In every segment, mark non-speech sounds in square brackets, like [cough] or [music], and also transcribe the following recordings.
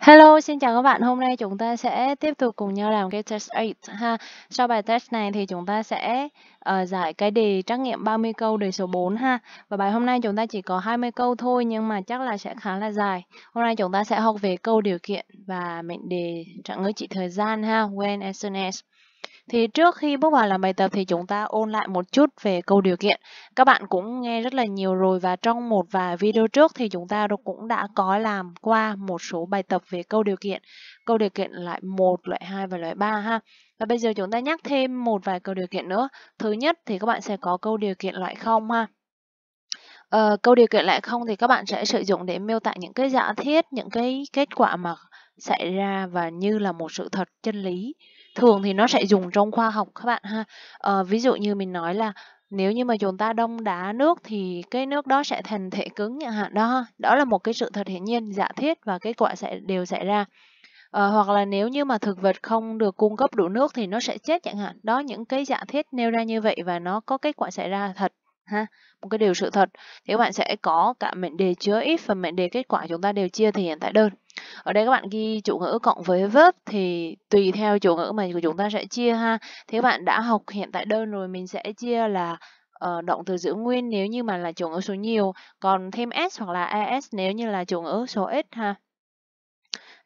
Hello, xin chào các bạn. Hôm nay chúng ta sẽ tiếp tục cùng nhau làm cái test 8 ha. Sau bài test này thì chúng ta sẽ uh, giải cái đề trắc nghiệm 30 câu đề số 4 ha. Và bài hôm nay chúng ta chỉ có 20 câu thôi nhưng mà chắc là sẽ khá là dài. Hôm nay chúng ta sẽ học về câu điều kiện và mệnh đề trạng ngữ trị thời gian ha, when as soon as. Thì trước khi bước vào làm bài tập thì chúng ta ôn lại một chút về câu điều kiện. Các bạn cũng nghe rất là nhiều rồi và trong một vài video trước thì chúng ta cũng đã có làm qua một số bài tập về câu điều kiện. Câu điều kiện loại 1, loại 2 và loại 3 ha. Và bây giờ chúng ta nhắc thêm một vài câu điều kiện nữa. Thứ nhất thì các bạn sẽ có câu điều kiện loại 0 ha. Ờ, câu điều kiện lại không thì các bạn sẽ sử dụng để miêu tả những cái giả thiết, những cái kết quả mà xảy ra và như là một sự thật chân lý thường thì nó sẽ dùng trong khoa học các bạn ha à, ví dụ như mình nói là nếu như mà chúng ta đông đá nước thì cái nước đó sẽ thành thể cứng chẳng hạn đó đó là một cái sự thật hiển nhiên giả thiết và kết quả sẽ đều xảy ra à, hoặc là nếu như mà thực vật không được cung cấp đủ nước thì nó sẽ chết chẳng hạn đó những cái giả thiết nêu ra như vậy và nó có kết quả xảy ra thật ha một cái điều sự thật thì các bạn sẽ có cả mệnh đề chứa if và mệnh đề kết quả chúng ta đều chia thể hiện tại đơn ở đây các bạn ghi chủ ngữ cộng với verb thì tùy theo chủ ngữ mà chúng ta sẽ chia ha thế các bạn đã học hiện tại đơn rồi mình sẽ chia là uh, động từ giữ nguyên nếu như mà là chủ ngữ số nhiều còn thêm s hoặc là es nếu như là chủ ngữ số ít ha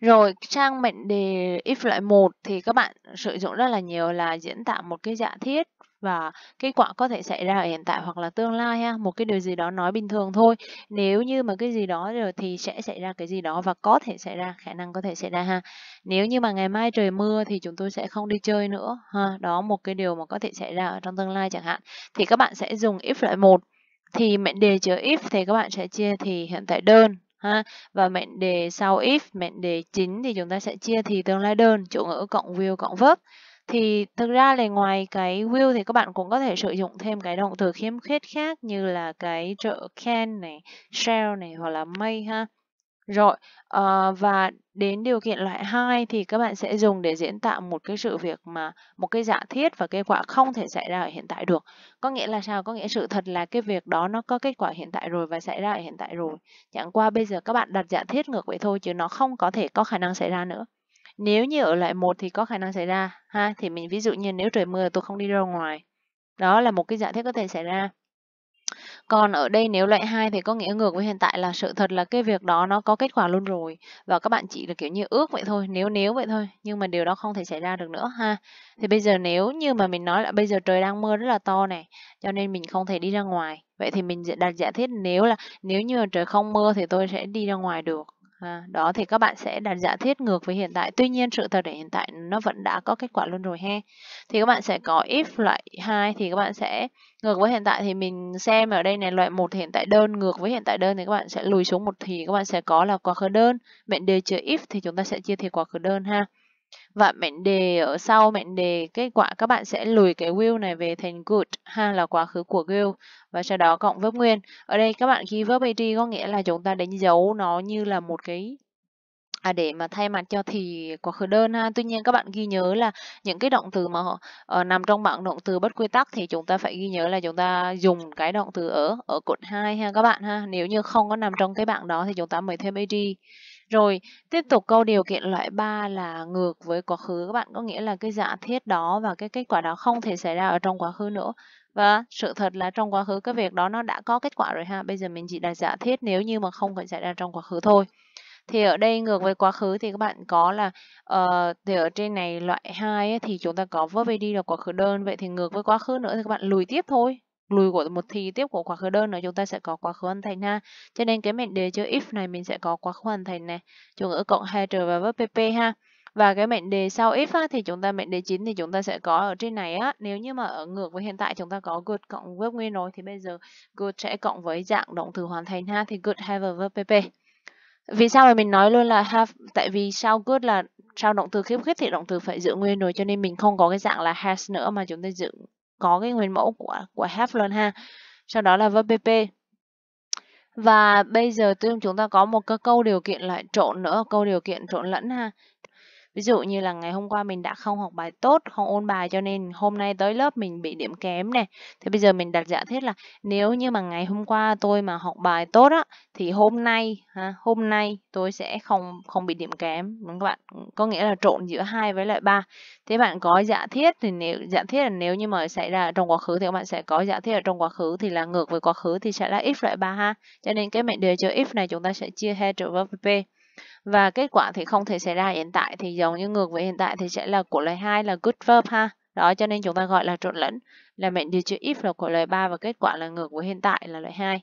rồi sang mệnh đề if loại 1 thì các bạn sử dụng rất là nhiều là diễn tả một cái giả thiết và kết quả có thể xảy ra ở hiện tại hoặc là tương lai ha một cái điều gì đó nói bình thường thôi nếu như mà cái gì đó rồi thì sẽ xảy ra cái gì đó và có thể xảy ra khả năng có thể xảy ra ha nếu như mà ngày mai trời mưa thì chúng tôi sẽ không đi chơi nữa ha đó một cái điều mà có thể xảy ra ở trong tương lai chẳng hạn thì các bạn sẽ dùng if loại một thì mệnh đề chứa if thì các bạn sẽ chia thì hiện tại đơn ha và mệnh đề sau if mệnh đề chính thì chúng ta sẽ chia thì tương lai đơn chủ ngữ cộng view cộng verb thì thực ra là ngoài cái will thì các bạn cũng có thể sử dụng thêm cái động từ khiếm khuyết khác như là cái trợ can này, shall này hoặc là may ha. Rồi, uh, và đến điều kiện loại 2 thì các bạn sẽ dùng để diễn tả một cái sự việc mà một cái giả thiết và kết quả không thể xảy ra ở hiện tại được. Có nghĩa là sao? Có nghĩa sự thật là cái việc đó nó có kết quả hiện tại rồi và xảy ra ở hiện tại rồi. Chẳng qua bây giờ các bạn đặt giả thiết ngược vậy thôi chứ nó không có thể có khả năng xảy ra nữa nếu như ở loại một thì có khả năng xảy ra ha thì mình ví dụ như nếu trời mưa tôi không đi ra ngoài đó là một cái giả thiết có thể xảy ra còn ở đây nếu loại 2 thì có nghĩa ngược với hiện tại là sự thật là cái việc đó nó có kết quả luôn rồi và các bạn chỉ là kiểu như ước vậy thôi, nếu nếu vậy thôi, nhưng mà điều đó không thể xảy ra được nữa ha. Thì bây giờ nếu như mà mình nói là bây giờ trời đang mưa rất là to này, cho nên mình không thể đi ra ngoài. Vậy thì mình đặt giả thiết nếu là nếu như trời không mưa thì tôi sẽ đi ra ngoài được. À, đó thì các bạn sẽ đặt giả thiết ngược với hiện tại. Tuy nhiên sự thật ở hiện tại nó vẫn đã có kết quả luôn rồi ha. Thì các bạn sẽ có if loại 2 thì các bạn sẽ ngược với hiện tại thì mình xem ở đây này loại 1 hiện tại đơn ngược với hiện tại đơn thì các bạn sẽ lùi xuống một thì các bạn sẽ có là quá khứ đơn. Mệnh đề chứa if thì chúng ta sẽ chia thì quá khứ đơn ha và mệnh đề ở sau mệnh đề kết quả các bạn sẽ lùi cái will này về thành good ha là quá khứ của will và sau đó cộng verb nguyên ở đây các bạn ghi verb ed có nghĩa là chúng ta đánh dấu nó như là một cái à, để mà thay mặt cho thì quá khứ đơn ha. Tuy nhiên các bạn ghi nhớ là những cái động từ mà uh, nằm trong bảng động từ bất quy tắc thì chúng ta phải ghi nhớ là chúng ta dùng cái động từ ở ở cột 2 ha các bạn ha. Nếu như không có nằm trong cái bảng đó thì chúng ta mới thêm ed. Rồi, tiếp tục câu điều kiện loại 3 là ngược với quá khứ các bạn, có nghĩa là cái giả thiết đó và cái kết quả đó không thể xảy ra ở trong quá khứ nữa. Và sự thật là trong quá khứ cái việc đó nó đã có kết quả rồi ha. Bây giờ mình chỉ đặt giả thiết nếu như mà không phải xảy ra trong quá khứ thôi. Thì ở đây ngược với quá khứ thì các bạn có là uh, thì ở trên này loại 2 ấy, thì chúng ta có verb đi là quá khứ đơn. Vậy thì ngược với quá khứ nữa thì các bạn lùi tiếp thôi lùi của một thì tiếp của quá khứ đơn là chúng ta sẽ có quá khứ hoàn thành ha. Cho nên cái mệnh đề chữ if này mình sẽ có quá khứ hoàn thành này, chủ ngữ cộng 2 trở vào với pp ha. Và cái mệnh đề sau if á, thì chúng ta mệnh đề 9 thì chúng ta sẽ có ở trên này á. Nếu như mà ở ngược với hiện tại chúng ta có good cộng verb nguyên rồi thì bây giờ good sẽ cộng với dạng động từ hoàn thành ha thì good have a verb pp. Vì sao mà mình nói luôn là have tại vì sau good là sau động từ khiếm khuyết thì động từ phải giữ nguyên rồi cho nên mình không có cái dạng là has nữa mà chúng ta giữ có cái nguyên mẫu của của Half luôn ha sau đó là verb PP và bây giờ chúng ta có một cái câu điều kiện lại trộn nữa câu điều kiện trộn lẫn ha ví dụ như là ngày hôm qua mình đã không học bài tốt không ôn bài cho nên hôm nay tới lớp mình bị điểm kém này Thế bây giờ mình đặt giả thiết là nếu như mà ngày hôm qua tôi mà học bài tốt á thì hôm nay ha, hôm nay tôi sẽ không không bị điểm kém đúng không các bạn có nghĩa là trộn giữa hai với lại ba thế bạn có giả thiết thì nếu giả thiết là nếu như mà xảy ra trong quá khứ thì các bạn sẽ có giả thiết ở trong quá khứ thì là ngược với quá khứ thì sẽ là x loại ba ha cho nên cái mệnh đề cho if này chúng ta sẽ chia hai trừ với p và kết quả thì không thể xảy ra hiện tại thì giống như ngược với hiện tại thì sẽ là của lời hai là good verb ha đó cho nên chúng ta gọi là trộn lẫn là mệnh đề chữ if là của lời ba và kết quả là ngược với hiện tại là lời hai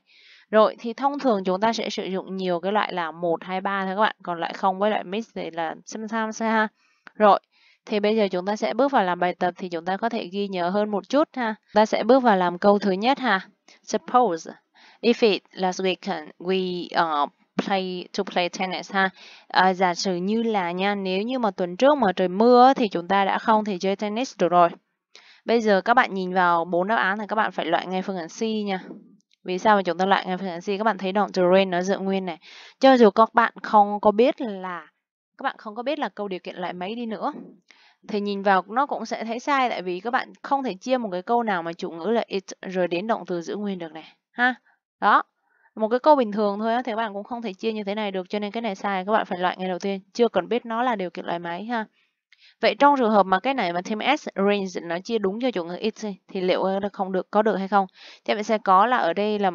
rồi thì thông thường chúng ta sẽ sử dụng nhiều cái loại là 1, 2, 3 thôi các bạn Còn lại không với loại miss thì là sometimes ha Rồi thì bây giờ chúng ta sẽ bước vào làm bài tập thì chúng ta có thể ghi nhớ hơn một chút ha Chúng ta sẽ bước vào làm câu thứ nhất ha Suppose if it last weekend we uh, play to play tennis ha. À, giả sử như là nha, nếu như mà tuần trước mà trời mưa thì chúng ta đã không thể chơi tennis được rồi. Bây giờ các bạn nhìn vào bốn đáp án thì các bạn phải loại ngay phương án C nha. Vì sao mà chúng ta loại ngay phương án C? Các bạn thấy động từ rain nó dựa nguyên này. Cho dù các bạn không có biết là các bạn không có biết là câu điều kiện loại mấy đi nữa thì nhìn vào nó cũng sẽ thấy sai tại vì các bạn không thể chia một cái câu nào mà chủ ngữ là it rồi đến động từ giữ nguyên được này ha đó một cái câu bình thường thôi á, thì các bạn cũng không thể chia như thế này được cho nên cái này sai các bạn phải loại ngay đầu tiên chưa cần biết nó là điều kiện loại máy ha vậy trong trường hợp mà cái này mà thêm s range nó chia đúng cho chủ ngữ x thì liệu không được có được hay không thì bạn sẽ có là ở đây là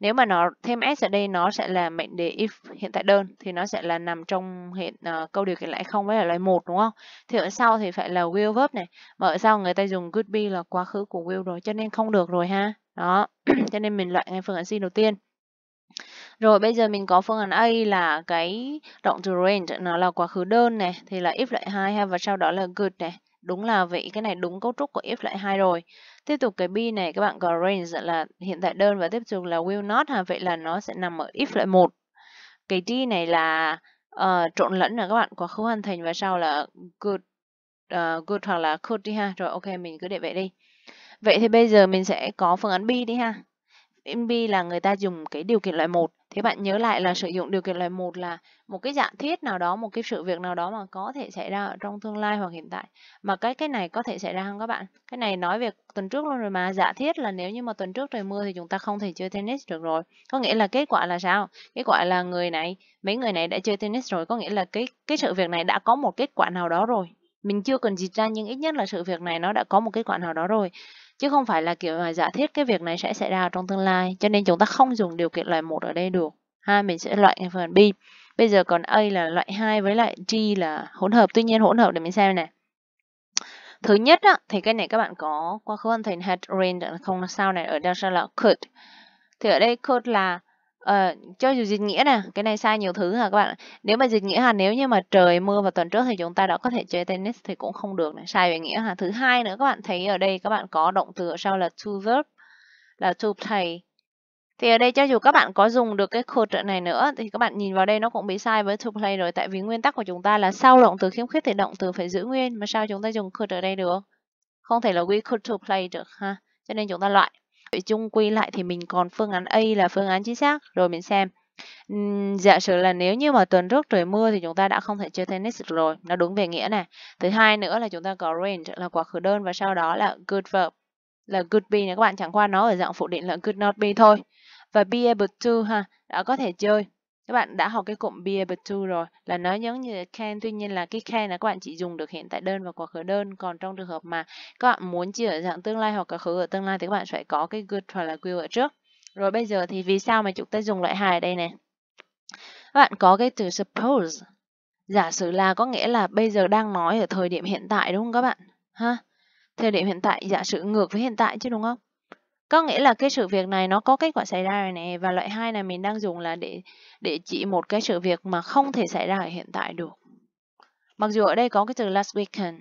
nếu mà nó thêm s ở đây nó sẽ là mệnh đề if hiện tại đơn thì nó sẽ là nằm trong hiện uh, câu điều kiện loại không với là loại một đúng không thì ở sau thì phải là will verb này mà ở sau người ta dùng could be là quá khứ của will rồi cho nên không được rồi ha đó [clears throat] cho nên mình loại ngay phương án c đầu tiên rồi bây giờ mình có phương án A là cái động từ range nó là quá khứ đơn này thì là if lại 2 ha và sau đó là good này. Đúng là vậy, cái này đúng cấu trúc của if lại 2 rồi. Tiếp tục cái B này các bạn có range là hiện tại đơn và tiếp tục là will not ha, vậy là nó sẽ nằm ở if lại 1. Cái D này là uh, trộn lẫn là các bạn quá khứ hoàn thành và sau là good uh, good hoặc là could đi ha. Rồi ok mình cứ để vậy đi. Vậy thì bây giờ mình sẽ có phương án B đi ha. MB là người ta dùng cái điều kiện loại một Thế bạn nhớ lại là sử dụng điều kiện loại một là một cái giả thiết nào đó, một cái sự việc nào đó mà có thể xảy ra ở trong tương lai hoặc hiện tại. Mà cái cái này có thể xảy ra không các bạn? Cái này nói về tuần trước luôn rồi mà. Giả thiết là nếu như mà tuần trước trời mưa thì chúng ta không thể chơi tennis được rồi. Có nghĩa là kết quả là sao? Kết quả là người này, mấy người này đã chơi tennis rồi. Có nghĩa là cái cái sự việc này đã có một kết quả nào đó rồi. Mình chưa cần dịch ra nhưng ít nhất là sự việc này nó đã có một kết quả nào đó rồi chứ không phải là kiểu là giả thiết cái việc này sẽ xảy ra trong tương lai cho nên chúng ta không dùng điều kiện loại một ở đây được hai mình sẽ loại phần b bây giờ còn a là loại 2 với lại g là hỗn hợp tuy nhiên hỗn hợp để mình xem này thứ nhất á, thì cái này các bạn có qua khứ hoàn thành had rain không sao này ở đây ra là could thì ở đây could là Ờ, cho dù dịch nghĩa nè, cái này sai nhiều thứ hả các bạn? Nếu mà dịch nghĩa hà, nếu như mà trời mưa vào tuần trước thì chúng ta đã có thể chơi tennis thì cũng không được này, sai về nghĩa hà. Thứ hai nữa các bạn thấy ở đây các bạn có động từ ở sau là to verb là to play. Thì ở đây cho dù các bạn có dùng được cái trợ này nữa thì các bạn nhìn vào đây nó cũng bị sai với to play rồi tại vì nguyên tắc của chúng ta là sau động từ khiếm khuyết thì động từ phải giữ nguyên mà sao chúng ta dùng could trợ đây được? Không thể là we could to play được ha. Cho nên chúng ta loại Vậy chung quy lại thì mình còn phương án A là phương án chính xác. Rồi mình xem. giả sử là nếu như mà tuần trước trời mưa thì chúng ta đã không thể chơi tennis được rồi. Nó đúng về nghĩa này. Thứ hai nữa là chúng ta có range là quá khứ đơn và sau đó là good verb là could be này các bạn chẳng qua nó ở dạng phụ định là could not be thôi. Và be able to ha, đã có thể chơi các bạn đã học cái cụm be able to rồi là nó giống như can tuy nhiên là cái can là các bạn chỉ dùng được hiện tại đơn và quá khứ đơn còn trong trường hợp mà các bạn muốn chia ở dạng tương lai hoặc quá khứ ở tương lai thì các bạn phải có cái good hoặc là will ở trước rồi bây giờ thì vì sao mà chúng ta dùng loại hài ở đây này các bạn có cái từ suppose giả sử là có nghĩa là bây giờ đang nói ở thời điểm hiện tại đúng không các bạn ha thời điểm hiện tại giả sử ngược với hiện tại chứ đúng không có nghĩa là cái sự việc này nó có kết quả xảy ra rồi nè và loại hai này mình đang dùng là để để chỉ một cái sự việc mà không thể xảy ra ở hiện tại được mặc dù ở đây có cái từ last weekend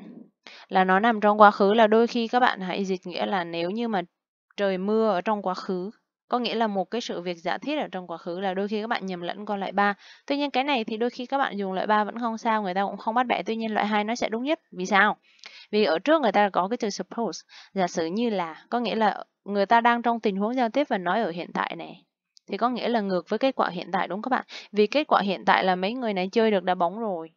là nó nằm trong quá khứ là đôi khi các bạn hãy dịch nghĩa là nếu như mà trời mưa ở trong quá khứ có nghĩa là một cái sự việc giả thiết ở trong quá khứ là đôi khi các bạn nhầm lẫn con loại 3. Tuy nhiên cái này thì đôi khi các bạn dùng loại 3 vẫn không sao, người ta cũng không bắt bẻ. Tuy nhiên loại 2 nó sẽ đúng nhất. Vì sao? Vì ở trước người ta có cái từ suppose, giả sử như là, có nghĩa là người ta đang trong tình huống giao tiếp và nói ở hiện tại này. Thì có nghĩa là ngược với kết quả hiện tại đúng các bạn. Vì kết quả hiện tại là mấy người này chơi được đá bóng rồi.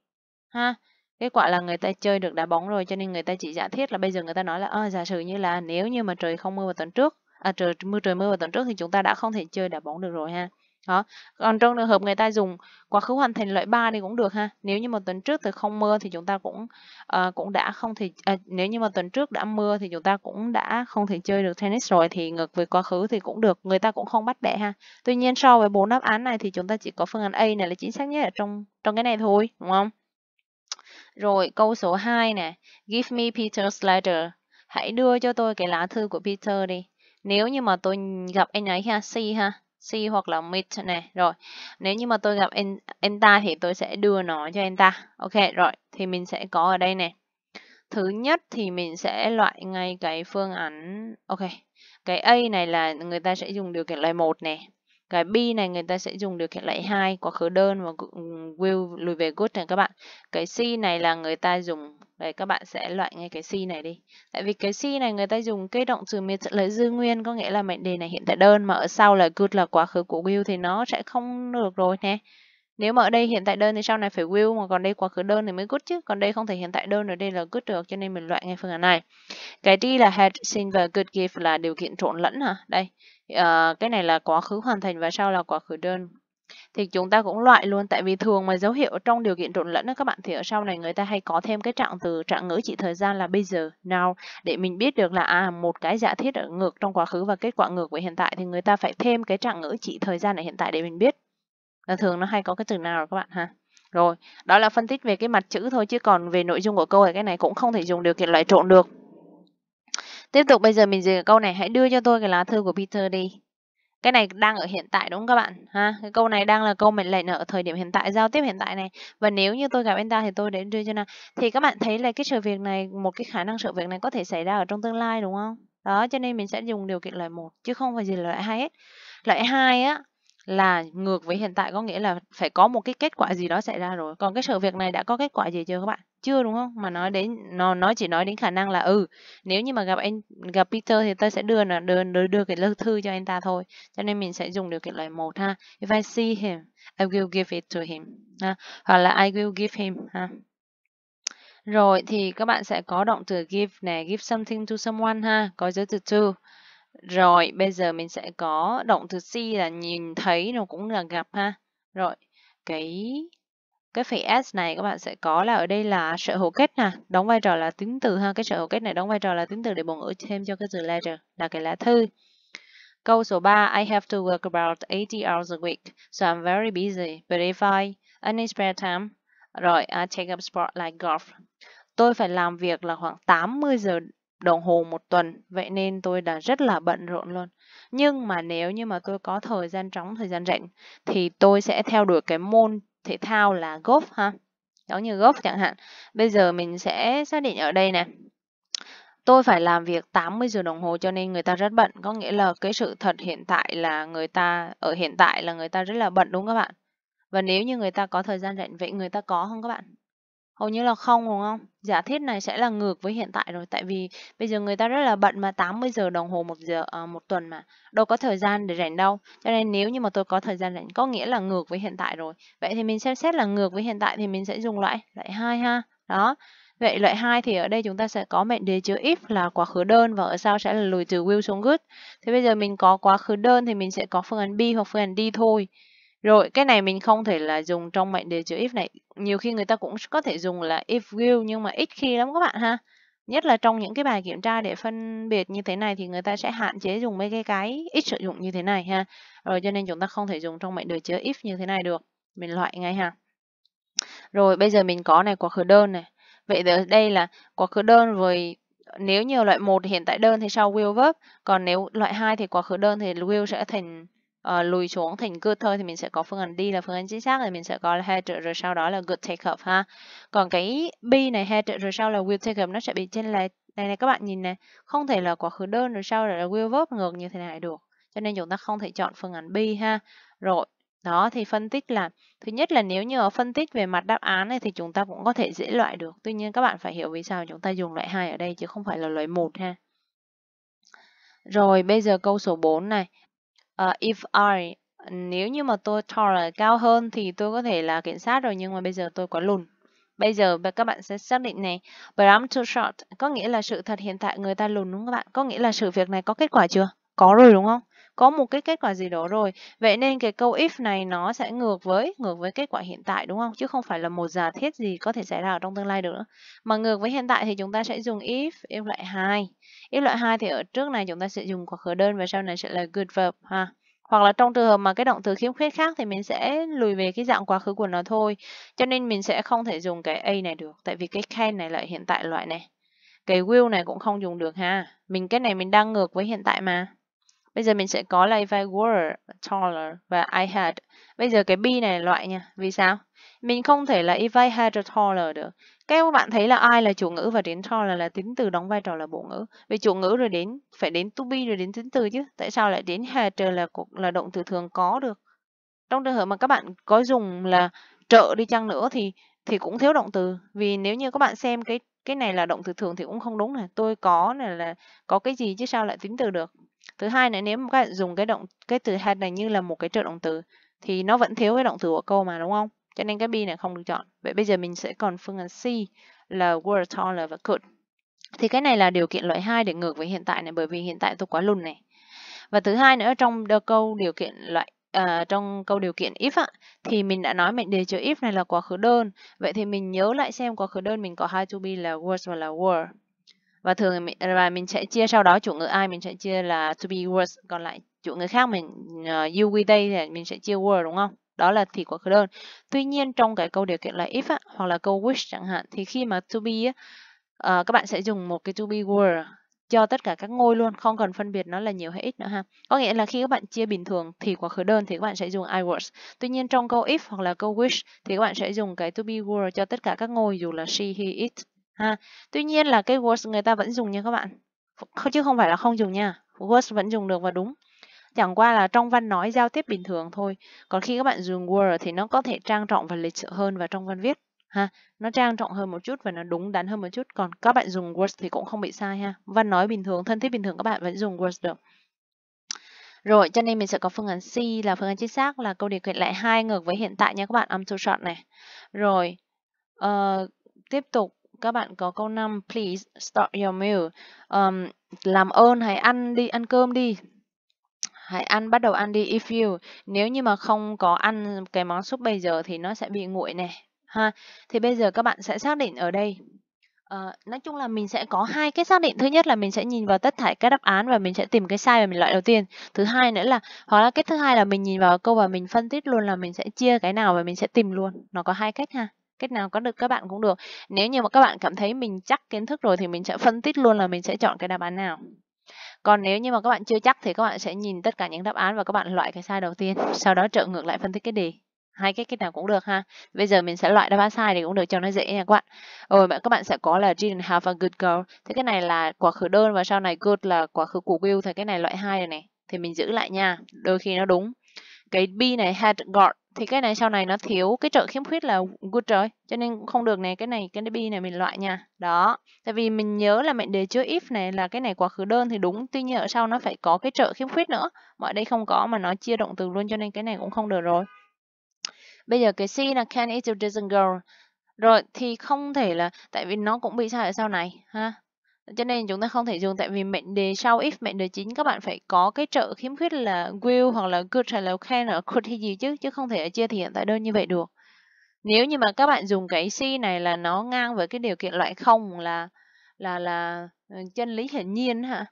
Ha, kết quả là người ta chơi được đá bóng rồi cho nên người ta chỉ giả thiết là bây giờ người ta nói là à, giả sử như là nếu như mà trời không mưa vào tuần trước à, trời mưa trời mưa vào tuần trước thì chúng ta đã không thể chơi đá bóng được rồi ha đó còn trong trường hợp người ta dùng quá khứ hoàn thành loại 3 thì cũng được ha nếu như một tuần trước thì không mưa thì chúng ta cũng uh, cũng đã không thể uh, nếu như mà tuần trước đã mưa thì chúng ta cũng đã không thể chơi được tennis rồi thì ngược về quá khứ thì cũng được người ta cũng không bắt bẻ ha tuy nhiên so với bốn đáp án này thì chúng ta chỉ có phương án A này là chính xác nhất ở trong trong cái này thôi đúng không rồi câu số 2 nè give me Peter's letter hãy đưa cho tôi cái lá thư của Peter đi nếu như mà tôi gặp anh ấy ha C ha C hoặc là meet này rồi nếu như mà tôi gặp anh anh ta thì tôi sẽ đưa nó cho anh ta ok rồi thì mình sẽ có ở đây này thứ nhất thì mình sẽ loại ngay cái phương án ok cái A này là người ta sẽ dùng điều kiện loại một này cái be này người ta sẽ dùng điều kiện loại hai quá khứ đơn và will lùi về good này các bạn cái c này là người ta dùng đấy các bạn sẽ loại ngay cái c này đi tại vì cái c này người ta dùng cái động từ miệt lấy dư nguyên có nghĩa là mệnh đề này hiện tại đơn mà ở sau là good là quá khứ của will thì nó sẽ không được rồi nè nếu mà ở đây hiện tại đơn thì sau này phải will mà còn đây quá khứ đơn thì mới good chứ còn đây không thể hiện tại đơn ở đây là good được cho nên mình loại ngay phương án này cái đi là had seen và good give là điều kiện trộn lẫn hả đây uh, cái này là quá khứ hoàn thành và sau là quá khứ đơn thì chúng ta cũng loại luôn tại vì thường mà dấu hiệu trong điều kiện trộn lẫn đó các bạn thì ở sau này người ta hay có thêm cái trạng từ trạng ngữ chỉ thời gian là bây giờ now để mình biết được là à một cái giả thiết ở ngược trong quá khứ và kết quả ngược với hiện tại thì người ta phải thêm cái trạng ngữ chỉ thời gian ở hiện tại để mình biết là thường nó hay có cái từ nào rồi các bạn ha rồi đó là phân tích về cái mặt chữ thôi chứ còn về nội dung của câu thì cái này cũng không thể dùng điều kiện loại trộn được tiếp tục bây giờ mình dừng câu này hãy đưa cho tôi cái lá thư của Peter đi cái này đang ở hiện tại đúng không các bạn ha cái câu này đang là câu mệnh lệnh ở thời điểm hiện tại giao tiếp hiện tại này và nếu như tôi gặp anh ta thì tôi đến đưa cho nào thì các bạn thấy là cái sự việc này một cái khả năng sự việc này có thể xảy ra ở trong tương lai đúng không đó cho nên mình sẽ dùng điều kiện loại một chứ không phải gì là loại hai hết loại hai á là ngược với hiện tại có nghĩa là phải có một cái kết quả gì đó xảy ra rồi còn cái sự việc này đã có kết quả gì chưa các bạn chưa đúng không mà nói đến nó nó chỉ nói đến khả năng là ừ nếu như mà gặp anh gặp Peter thì tôi sẽ đưa là đưa, đưa đưa cái lơ thư cho anh ta thôi cho nên mình sẽ dùng điều kiện loại một ha if I see him I will give it to him ha hoặc là I will give him ha rồi thì các bạn sẽ có động từ give nè give something to someone ha có giới từ to rồi, bây giờ mình sẽ có động từ see là nhìn thấy nó cũng là gặp ha. Rồi, cái cái phẩy s này các bạn sẽ có là ở đây là sở hữu kết nè, đóng vai trò là tính từ ha. Cái sở hữu kết này đóng vai trò là tính từ để bổ ngữ thêm cho cái từ letter là cái lá thư. Câu số 3, I have to work about 80 hours a week, so I'm very busy, but if I any spare time, rồi I take up sport like golf. Tôi phải làm việc là khoảng 80 giờ đồng hồ một tuần vậy nên tôi đã rất là bận rộn luôn nhưng mà nếu như mà tôi có thời gian trống thời gian rảnh thì tôi sẽ theo đuổi cái môn thể thao là golf ha giống như golf chẳng hạn bây giờ mình sẽ xác định ở đây nè tôi phải làm việc 80 giờ đồng hồ cho nên người ta rất bận có nghĩa là cái sự thật hiện tại là người ta ở hiện tại là người ta rất là bận đúng không các bạn và nếu như người ta có thời gian rảnh vậy người ta có không các bạn Hầu như là không đúng không? Giả thiết này sẽ là ngược với hiện tại rồi tại vì bây giờ người ta rất là bận mà 80 giờ đồng hồ một giờ à, một tuần mà đâu có thời gian để rảnh đâu. Cho nên nếu như mà tôi có thời gian rảnh có nghĩa là ngược với hiện tại rồi. Vậy thì mình xem xét là ngược với hiện tại thì mình sẽ dùng loại loại 2 ha. Đó. Vậy loại 2 thì ở đây chúng ta sẽ có mệnh đề chữ if là quá khứ đơn và ở sau sẽ là lùi từ will xuống good. Thế bây giờ mình có quá khứ đơn thì mình sẽ có phương án B hoặc phương án D thôi. Rồi, cái này mình không thể là dùng trong mệnh đề chữ if này. Nhiều khi người ta cũng có thể dùng là if will nhưng mà ít khi lắm các bạn ha. Nhất là trong những cái bài kiểm tra để phân biệt như thế này thì người ta sẽ hạn chế dùng mấy cái cái ít sử dụng như thế này ha. Rồi cho nên chúng ta không thể dùng trong mệnh đề chứa if như thế này được. Mình loại ngay ha. Rồi bây giờ mình có này quá khứ đơn này. Vậy ở đây là quá khứ đơn với nếu như loại 1 hiện tại đơn thì sau will verb, còn nếu loại 2 thì quá khứ đơn thì will sẽ thành uh, lùi xuống thành good thôi thì mình sẽ có phương án D là phương án chính xác thì mình sẽ có là had rồi sau đó là good take up ha còn cái B này had rồi sau là will take up nó sẽ bị trên lại này này các bạn nhìn này không thể là quá khứ đơn rồi sau là will verb ngược như thế này được cho nên chúng ta không thể chọn phương án B ha rồi đó thì phân tích là thứ nhất là nếu như ở phân tích về mặt đáp án này thì chúng ta cũng có thể dễ loại được tuy nhiên các bạn phải hiểu vì sao chúng ta dùng loại hai ở đây chứ không phải là loại một ha rồi bây giờ câu số 4 này uh, if I nếu như mà tôi tolerate cao hơn thì tôi có thể là cảnh sát rồi nhưng mà bây giờ tôi quá lùn Bây giờ các bạn sẽ xác định này But I'm too short Có nghĩa là sự thật hiện tại người ta lùn đúng không các bạn Có nghĩa là sự việc này có kết quả chưa Có rồi đúng không có một cái kết quả gì đó rồi vậy nên cái câu if này nó sẽ ngược với ngược với kết quả hiện tại đúng không chứ không phải là một giả thiết gì có thể xảy ra ở trong tương lai được nữa mà ngược với hiện tại thì chúng ta sẽ dùng if if loại hai if loại hai thì ở trước này chúng ta sẽ dùng quá khứ đơn và sau này sẽ là good verb ha hoặc là trong trường hợp mà cái động từ khiếm khuyết khác thì mình sẽ lùi về cái dạng quá khứ của nó thôi cho nên mình sẽ không thể dùng cái a này được tại vì cái can này là hiện tại loại này cái will này cũng không dùng được ha mình cái này mình đang ngược với hiện tại mà Bây giờ mình sẽ có là if I were taller và I had. Bây giờ cái be này loại nha. Vì sao? Mình không thể là if I had a taller được. Các bạn thấy là I là chủ ngữ và đến taller là tính từ đóng vai trò là bộ ngữ. Vì chủ ngữ rồi đến phải đến to be rồi đến tính từ chứ. Tại sao lại đến had là là động từ thường có được? Trong trường hợp mà các bạn có dùng là trợ đi chăng nữa thì thì cũng thiếu động từ vì nếu như các bạn xem cái cái này là động từ thường thì cũng không đúng này tôi có này là có cái gì chứ sao lại tính từ được thứ hai nữa nếu các bạn dùng cái động cái từ had này như là một cái trợ động từ thì nó vẫn thiếu cái động từ của câu mà đúng không cho nên cái B này không được chọn vậy bây giờ mình sẽ còn phương án C là were taller và could thì cái này là điều kiện loại 2 để ngược với hiện tại này bởi vì hiện tại tôi quá lùn này và thứ hai nữa trong câu điều kiện loại à, trong câu điều kiện if ạ thì mình đã nói mệnh đề chữ if này là quá khứ đơn vậy thì mình nhớ lại xem quá khứ đơn mình có hai to be là was và là were và thường và mình sẽ chia sau đó chủ ngữ I mình sẽ chia là to be words còn lại chủ ngữ khác mình uh, you we they thì mình sẽ chia were đúng không đó là thì của khứ đơn tuy nhiên trong cái câu điều kiện là if á, hoặc là câu wish chẳng hạn thì khi mà to be á, uh, các bạn sẽ dùng một cái to be word cho tất cả các ngôi luôn không cần phân biệt nó là nhiều hay ít nữa ha có nghĩa là khi các bạn chia bình thường thì quá khứ đơn thì các bạn sẽ dùng I was tuy nhiên trong câu if hoặc là câu wish thì các bạn sẽ dùng cái to be word cho tất cả các ngôi dù là she he it ha à, tuy nhiên là cái words người ta vẫn dùng nha các bạn chứ không phải là không dùng nha words vẫn dùng được và đúng chẳng qua là trong văn nói giao tiếp bình thường thôi còn khi các bạn dùng word thì nó có thể trang trọng và lịch sự hơn vào trong văn viết ha nó trang trọng hơn một chút và nó đúng đắn hơn một chút còn các bạn dùng words thì cũng không bị sai ha văn nói bình thường thân thiết bình thường các bạn vẫn dùng words được rồi cho nên mình sẽ có phương án C là phương án chính xác là câu điều kiện lại hai ngược với hiện tại nha các bạn âm số chọn này rồi uh, tiếp tục các bạn có câu 5 please start your meal. Um, làm ơn hãy ăn đi, ăn cơm đi. Hãy ăn bắt đầu ăn đi if you. Nếu như mà không có ăn cái món súp bây giờ thì nó sẽ bị nguội nè. Ha. Thì bây giờ các bạn sẽ xác định ở đây Uh, nói chung là mình sẽ có hai cái xác định thứ nhất là mình sẽ nhìn vào tất cả các đáp án và mình sẽ tìm cái sai và mình loại đầu tiên thứ hai nữa là hoặc là cái thứ hai là mình nhìn vào câu và mình phân tích luôn là mình sẽ chia cái nào và mình sẽ tìm luôn nó có hai cách ha cách nào có được các bạn cũng được nếu như mà các bạn cảm thấy mình chắc kiến thức rồi thì mình sẽ phân tích luôn là mình sẽ chọn cái đáp án nào còn nếu như mà các bạn chưa chắc thì các bạn sẽ nhìn tất cả những đáp án và các bạn loại cái sai đầu tiên sau đó trợ ngược lại phân tích cái đề hai cái cách nào cũng được ha bây giờ mình sẽ loại đáp án sai thì cũng được cho nó dễ nha các bạn rồi các bạn sẽ có là didn't have a good girl thế cái này là quá khứ đơn và sau này good là quá khứ của will thì cái này loại hai này này thì mình giữ lại nha đôi khi nó đúng cái b này had got thì cái này sau này nó thiếu cái trợ khiếm khuyết là good rồi cho nên không được này cái này cái bi này mình loại nha đó tại vì mình nhớ là mệnh đề chứa if này là cái này quá khứ đơn thì đúng tuy nhiên ở sau nó phải có cái trợ khiếm khuyết nữa mọi đây không có mà nó chia động từ luôn cho nên cái này cũng không được rồi bây giờ cái C là can it doesn't go rồi thì không thể là tại vì nó cũng bị sai ở sau này ha cho nên chúng ta không thể dùng tại vì mệnh đề sau if mệnh đề chính các bạn phải có cái trợ khiếm khuyết là will hoặc là could hay là can hoặc could hay gì chứ chứ không thể chia thì hiện tại đơn như vậy được nếu như mà các bạn dùng cái si này là nó ngang với cái điều kiện loại không là là là ừ, chân lý hiển nhiên hả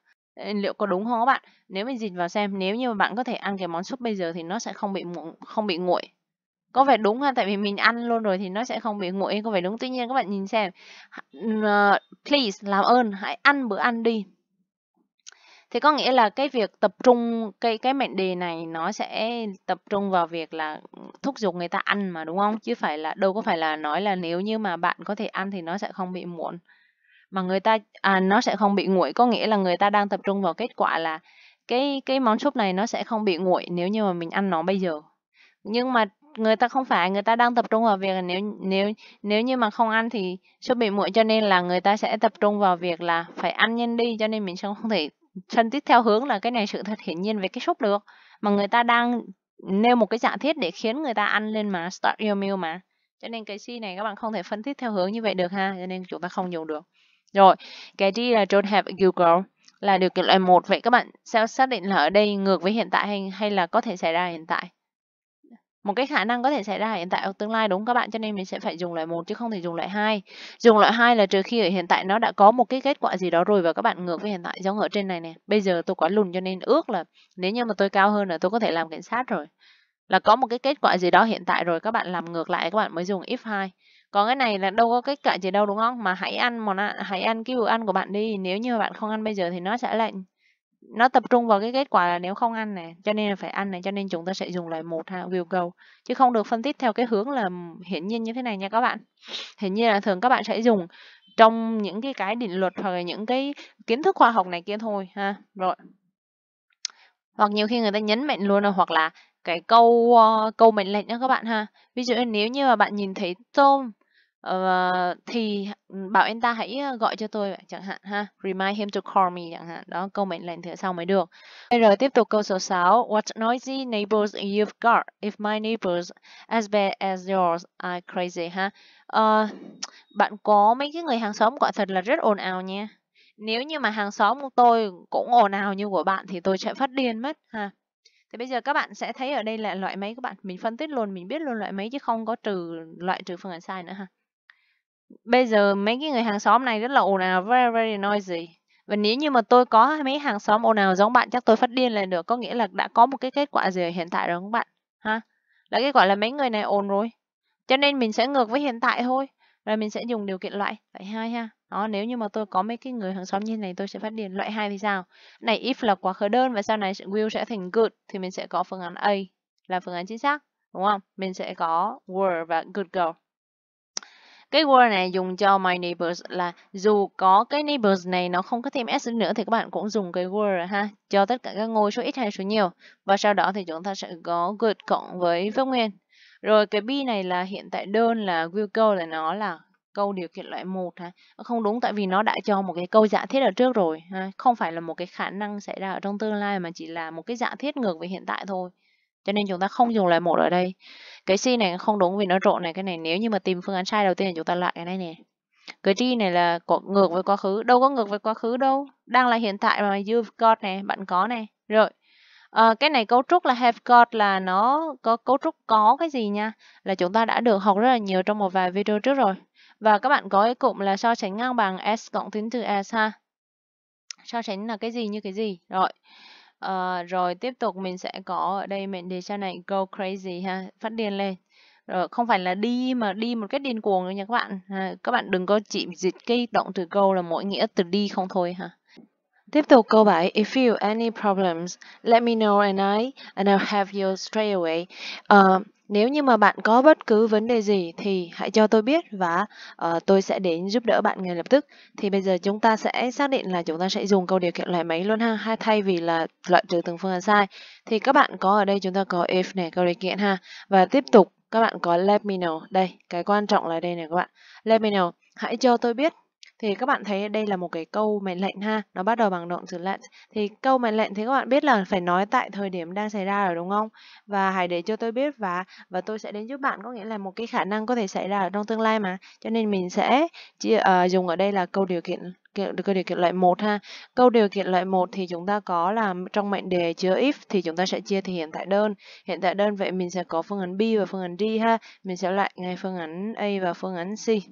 liệu có đúng không các bạn nếu mình dịch vào xem nếu như mà bạn có thể ăn cái món súp bây giờ thì nó sẽ không bị không bị nguội có vẻ đúng ha, tại vì mình ăn luôn rồi thì nó sẽ không bị nguội, có vẻ đúng. Tuy nhiên các bạn nhìn xem, ờ, please làm ơn hãy ăn bữa ăn đi. Thì có nghĩa là cái việc tập trung cái cái mệnh đề này nó sẽ tập trung vào việc là thúc giục người ta ăn mà đúng không? Chứ phải là đâu có phải là nói là nếu như mà bạn có thể ăn thì nó sẽ không bị muộn mà người ta à, nó sẽ không bị nguội có nghĩa là người ta đang tập trung vào kết quả là cái cái món súp này nó sẽ không bị nguội nếu như mà mình ăn nó bây giờ nhưng mà người ta không phải người ta đang tập trung vào việc là nếu nếu nếu như mà không ăn thì sẽ bị muội cho nên là người ta sẽ tập trung vào việc là phải ăn nhanh đi cho nên mình sẽ không thể phân tích theo hướng là cái này sự thật hiển nhiên về cái súp được mà người ta đang nêu một cái giả thiết để khiến người ta ăn lên mà start your meal mà cho nên cái C này các bạn không thể phân tích theo hướng như vậy được ha cho nên chúng ta không dùng được rồi cái D là don't have Google là điều kiện loại một vậy các bạn sẽ xác định là ở đây ngược với hiện tại hay hay là có thể xảy ra hiện tại một cái khả năng có thể xảy ra ở hiện tại ở tương lai đúng các bạn cho nên mình sẽ phải dùng loại một chứ không thể dùng loại hai dùng loại hai là trừ khi ở hiện tại nó đã có một cái kết quả gì đó rồi và các bạn ngược với hiện tại giống ở trên này nè bây giờ tôi quá lùn cho nên ước là nếu như mà tôi cao hơn là tôi có thể làm cảnh sát rồi là có một cái kết quả gì đó hiện tại rồi các bạn làm ngược lại các bạn mới dùng if hai còn cái này là đâu có kết quả gì đâu đúng không mà hãy ăn món ăn hãy ăn cái bữa ăn của bạn đi nếu như bạn không ăn bây giờ thì nó sẽ lạnh nó tập trung vào cái kết quả là nếu không ăn này cho nên là phải ăn này cho nên chúng ta sẽ dùng loại một ha will go chứ không được phân tích theo cái hướng là hiển nhiên như thế này nha các bạn hiển nhiên là thường các bạn sẽ dùng trong những cái cái định luật hoặc là những cái kiến thức khoa học này kia thôi ha rồi hoặc nhiều khi người ta nhấn mạnh luôn rồi hoặc là cái câu uh, câu mệnh lệnh đó các bạn ha ví dụ nếu như mà bạn nhìn thấy tôm Ờ, thì bảo anh ta hãy gọi cho tôi chẳng hạn ha remind him to call me chẳng hạn đó câu mệnh lệnh thừa sau mới được bây giờ tiếp tục câu số 6 what noisy neighbors you've got if my neighbors as bad as yours are crazy ha uh, bạn có mấy cái người hàng xóm quả thật là rất ồn ào nha nếu như mà hàng xóm của tôi cũng ồn ào như của bạn thì tôi sẽ phát điên mất ha thì bây giờ các bạn sẽ thấy ở đây là loại mấy các bạn mình phân tích luôn mình biết luôn loại mấy chứ không có trừ loại trừ phương án sai nữa ha Bây giờ mấy cái người hàng xóm này rất là ồn ào, very very noisy. Và nếu như mà tôi có mấy hàng xóm ồn ào giống bạn chắc tôi phát điên lên được, có nghĩa là đã có một cái kết quả gì ở hiện tại rồi các bạn ha. Là kết quả là mấy người này ồn rồi. Cho nên mình sẽ ngược với hiện tại thôi. Rồi mình sẽ dùng điều kiện loại loại hai ha. Đó, nếu như mà tôi có mấy cái người hàng xóm như này tôi sẽ phát điền loại hai thì sao? Này if là quá khứ đơn và sau này will sẽ thành good thì mình sẽ có phương án A là phương án chính xác, đúng không? Mình sẽ có were và good girl. Cái word này dùng cho my neighbors là dù có cái neighbors này nó không có thêm s nữa thì các bạn cũng dùng cái word ha cho tất cả các ngôi số ít hay số nhiều. Và sau đó thì chúng ta sẽ có good cộng với phép nguyên. Rồi cái be này là hiện tại đơn là will go là nó là câu điều kiện loại 1 ha. Không đúng tại vì nó đã cho một cái câu giả thiết ở trước rồi ha. Không phải là một cái khả năng xảy ra ở trong tương lai mà chỉ là một cái giả thiết ngược về hiện tại thôi cho nên chúng ta không dùng loại một ở đây cái C này không đúng vì nó trộn này cái này nếu như mà tìm phương án sai đầu tiên thì chúng ta lại cái này nè cái D này là có ngược với quá khứ đâu có ngược với quá khứ đâu đang là hiện tại mà you've got này bạn có này rồi à, cái này cấu trúc là have got là nó có cấu trúc có cái gì nha là chúng ta đã được học rất là nhiều trong một vài video trước rồi và các bạn có cái cụm là so sánh ngang bằng s cộng tính từ s ha so sánh là cái gì như cái gì rồi Ờ, rồi tiếp tục mình sẽ có ở đây mệnh đề sau này go crazy ha, phát điên lên. Rồi, không phải là đi mà đi một cách điên cuồng đâu nha các bạn. À, các bạn đừng có chỉ dịch cái động từ go là mỗi nghĩa từ đi không thôi ha. Tiếp tục câu 7. If you any problems, let me know and I and I'll have you straight away. Uh, nếu như mà bạn có bất cứ vấn đề gì thì hãy cho tôi biết và uh, tôi sẽ đến giúp đỡ bạn ngay lập tức. Thì bây giờ chúng ta sẽ xác định là chúng ta sẽ dùng câu điều kiện loại mấy luôn ha, hay thay vì là loại trừ từng phương án sai. Thì các bạn có ở đây chúng ta có if này, câu điều kiện ha. Và tiếp tục các bạn có let me know. Đây, cái quan trọng là đây này các bạn. Let me know, hãy cho tôi biết thì các bạn thấy đây là một cái câu mệnh lệnh ha, nó bắt đầu bằng động từ let. Thì câu mệnh lệnh thì các bạn biết là phải nói tại thời điểm đang xảy ra rồi đúng không? Và hãy để cho tôi biết và và tôi sẽ đến giúp bạn có nghĩa là một cái khả năng có thể xảy ra ở trong tương lai mà. Cho nên mình sẽ chỉ, uh, dùng ở đây là câu điều kiện câu điều kiện loại 1 ha. Câu điều kiện loại 1 thì chúng ta có là trong mệnh đề chứa if thì chúng ta sẽ chia thì hiện tại đơn. Hiện tại đơn vậy mình sẽ có phương án B và phương án D ha. Mình sẽ loại ngay phương án A và phương án C.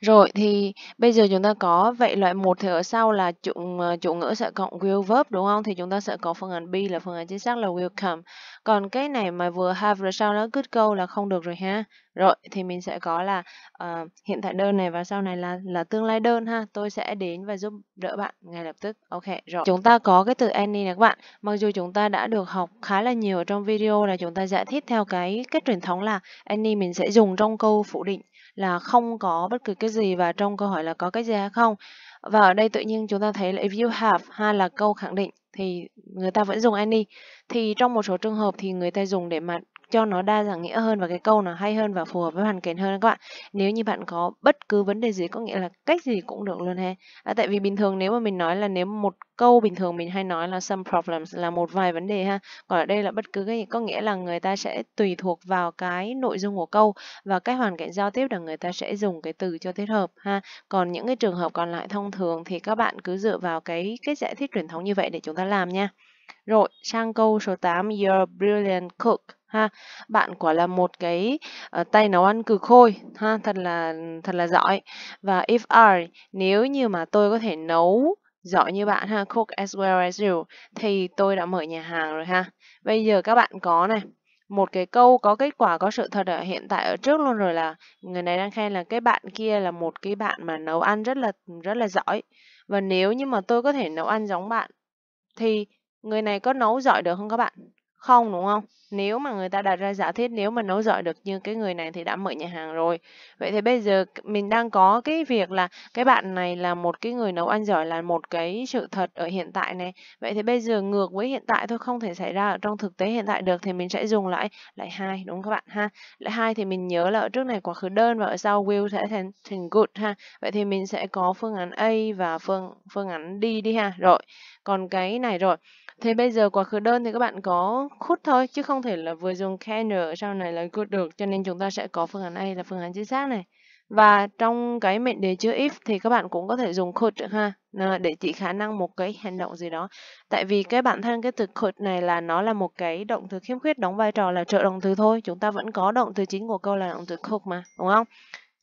Rồi thì bây giờ chúng ta có vậy loại một thì ở sau là chủ ờ, chủ ngữ sẽ cộng will verb đúng không? Thì chúng ta sẽ có phương án B là phương án chính xác là will come. Còn cái này mà vừa have rồi sau nó good go là không được rồi ha. Rồi thì mình sẽ có là uh, hiện tại đơn này và sau này là là tương lai đơn ha. Tôi sẽ đến và giúp đỡ bạn ngay lập tức. Ok rồi. Chúng ta có cái từ any này các bạn. Mặc dù chúng ta đã được học khá là nhiều trong video là chúng ta giải thích theo cái cách truyền thống là any mình sẽ dùng trong câu phủ định là không có bất cứ cái gì và trong câu hỏi là có cái gì hay không. Và ở đây tự nhiên chúng ta thấy là if you have hay là câu khẳng định thì người ta vẫn dùng any. Thì trong một số trường hợp thì người ta dùng để mà cho nó đa dạng nghĩa hơn và cái câu nó hay hơn và phù hợp với hoàn cảnh hơn các bạn nếu như bạn có bất cứ vấn đề gì có nghĩa là cách gì cũng được luôn ha à, tại vì bình thường nếu mà mình nói là nếu một câu bình thường mình hay nói là some problems là một vài vấn đề ha còn ở đây là bất cứ cái gì có nghĩa là người ta sẽ tùy thuộc vào cái nội dung của câu và cái hoàn cảnh giao tiếp là người ta sẽ dùng cái từ cho thích hợp ha còn những cái trường hợp còn lại thông thường thì các bạn cứ dựa vào cái cái giải thích truyền thống như vậy để chúng ta làm nha rồi sang câu số 8 you're a brilliant cook ha. Bạn quả là một cái ờ, tay nấu ăn cực khôi ha, thật là thật là giỏi. Và if I nếu như mà tôi có thể nấu giỏi như bạn ha, cook as well as you thì tôi đã mở nhà hàng rồi ha. Bây giờ các bạn có này, một cái câu có kết quả có sự thật ở hiện tại ở trước luôn rồi là người này đang khen là cái bạn kia là một cái bạn mà nấu ăn rất là rất là giỏi. Và nếu như mà tôi có thể nấu ăn giống bạn thì người này có nấu giỏi được không các bạn? Không đúng không? Nếu mà người ta đặt ra giả thiết nếu mà nấu giỏi được như cái người này thì đã mở nhà hàng rồi. Vậy thì bây giờ mình đang có cái việc là cái bạn này là một cái người nấu ăn giỏi là một cái sự thật ở hiện tại này. Vậy thì bây giờ ngược với hiện tại thôi không thể xảy ra ở trong thực tế hiện tại được thì mình sẽ dùng lại lại hai đúng không các bạn ha. Lại hai thì mình nhớ là ở trước này quá khứ đơn và ở sau will sẽ thành thành good ha. Vậy thì mình sẽ có phương án A và phương phương án D đi ha. Rồi. Còn cái này rồi Thế bây giờ quá khứ đơn thì các bạn có could thôi chứ không thể là vừa dùng can ở sau này là could được cho nên chúng ta sẽ có phương án A là phương án chính xác này. Và trong cái mệnh đề chữ if thì các bạn cũng có thể dùng could ha để chỉ khả năng một cái hành động gì đó. Tại vì cái bản thân cái từ could này là nó là một cái động từ khiếm khuyết đóng vai trò là trợ động từ thôi. Chúng ta vẫn có động từ chính của câu là động từ cook mà, đúng không?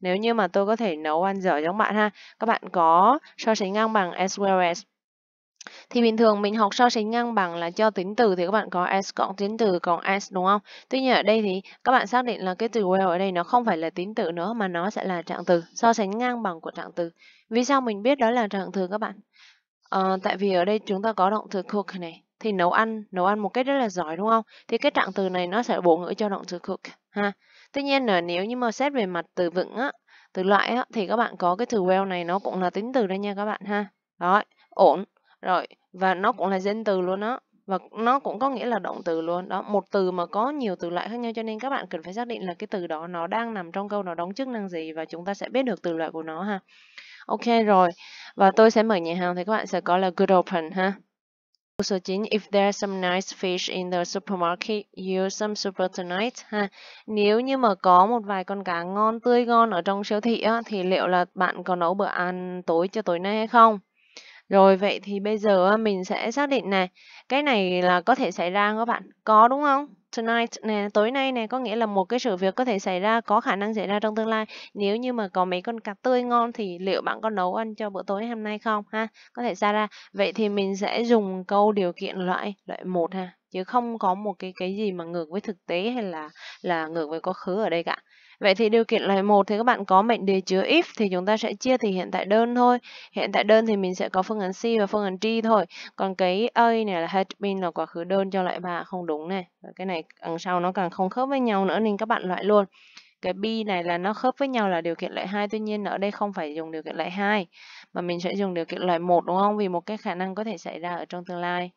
Nếu như mà tôi có thể nấu ăn dở giống bạn ha, các bạn có so sánh ngang bằng as well as thì bình thường mình học so sánh ngang bằng là cho tính từ thì các bạn có s cộng tính từ cộng s đúng không? Tuy nhiên ở đây thì các bạn xác định là cái từ well ở đây nó không phải là tính từ nữa mà nó sẽ là trạng từ, so sánh ngang bằng của trạng từ. Vì sao mình biết đó là trạng từ các bạn? À, tại vì ở đây chúng ta có động từ cook này thì nấu ăn, nấu ăn một cách rất là giỏi đúng không? Thì cái trạng từ này nó sẽ bổ ngữ cho động từ cook ha. Tuy nhiên là nếu như mà xét về mặt từ vựng á, từ loại á thì các bạn có cái từ well này nó cũng là tính từ đây nha các bạn ha. Đó, ổn rồi và nó cũng là danh từ luôn đó và nó cũng có nghĩa là động từ luôn đó một từ mà có nhiều từ loại khác nhau cho nên các bạn cần phải xác định là cái từ đó nó đang nằm trong câu nó đóng chức năng gì và chúng ta sẽ biết được từ loại của nó ha ok rồi và tôi sẽ mở nhà hàng thì các bạn sẽ có là good open ha Câu số 9, if there's some nice fish in the supermarket, use some super tonight. Ha. Nếu như mà có một vài con cá ngon, tươi ngon ở trong siêu thị á, thì liệu là bạn có nấu bữa ăn tối cho tối nay hay không? Rồi vậy thì bây giờ mình sẽ xác định này, cái này là có thể xảy ra không các bạn? Có đúng không? Tonight này, tối nay này có nghĩa là một cái sự việc có thể xảy ra, có khả năng xảy ra trong tương lai. Nếu như mà có mấy con cá tươi ngon thì liệu bạn có nấu ăn cho bữa tối hôm nay không ha? Có thể xảy ra. Vậy thì mình sẽ dùng câu điều kiện loại loại một ha, chứ không có một cái cái gì mà ngược với thực tế hay là là ngược với quá khứ ở đây cả. Vậy thì điều kiện loại 1 thì các bạn có mệnh đề chứa if thì chúng ta sẽ chia thì hiện tại đơn thôi. Hiện tại đơn thì mình sẽ có phương án C và phương án D thôi. Còn cái A này là had been là quá khứ đơn cho loại 3 không đúng này. Và cái này đằng sau nó càng không khớp với nhau nữa nên các bạn loại luôn. Cái B này là nó khớp với nhau là điều kiện loại 2, tuy nhiên ở đây không phải dùng điều kiện loại 2 mà mình sẽ dùng điều kiện loại 1 đúng không? Vì một cái khả năng có thể xảy ra ở trong tương lai.